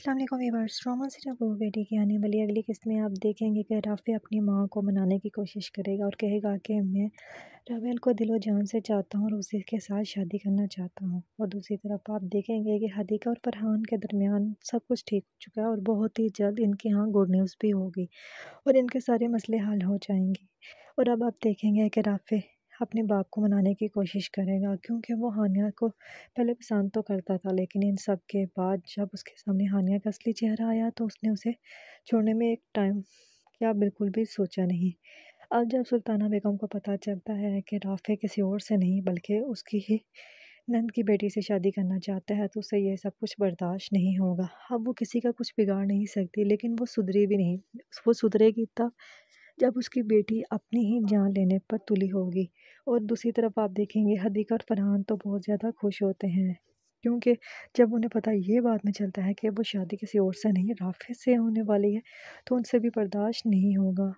Aslam viewers Roman city बहू बेटी की आने वाली अगली किस्त में आप देखेंगे कि राफ़ी अपनी माँ को मनाने की कोशिश करेगा और कहेगा कि मैं रावेल को दिलो जान से चाहता हूँ और उसी के साथ शादी करना चाहता हूँ और दूसरी तरफ आप देखेंगे कि हदीका और फरहान के दरमियान सब कुछ ठीक हो चुका है और बहुत ही जल्द इनके यहाँ गुड न्यूज़ भी होगी और इनके सारे मसले हल हो जाएंगे और अब आप देखेंगे कि राफ़ी अपने बाप को मनाने की कोशिश करेगा क्योंकि वो हानिया को पहले पसंद तो करता था लेकिन इन सब के बाद जब उसके सामने हानिया का असली चेहरा आया तो उसने उसे छोड़ने में एक टाइम क्या बिल्कुल भी सोचा नहीं अब जब सुल्ताना बेगम को पता चलता है कि राफ़े किसी और से नहीं बल्कि उसकी ही नंद की बेटी से शादी करना चाहता है तो उसे यह सब कुछ बर्दाश्त नहीं होगा अब वो किसी का कुछ बिगाड़ नहीं सकती लेकिन वो सुधरी भी नहीं वो सुधरेगी तब जब उसकी बेटी अपनी ही जान लेने पर तुली होगी और दूसरी तरफ आप देखेंगे हदीक और फरहान तो बहुत ज़्यादा खुश होते हैं क्योंकि जब उन्हें पता ये बात में चलता है कि वो शादी किसी और से नहीं राफे से होने वाली है तो उनसे भी बर्दाश्त नहीं होगा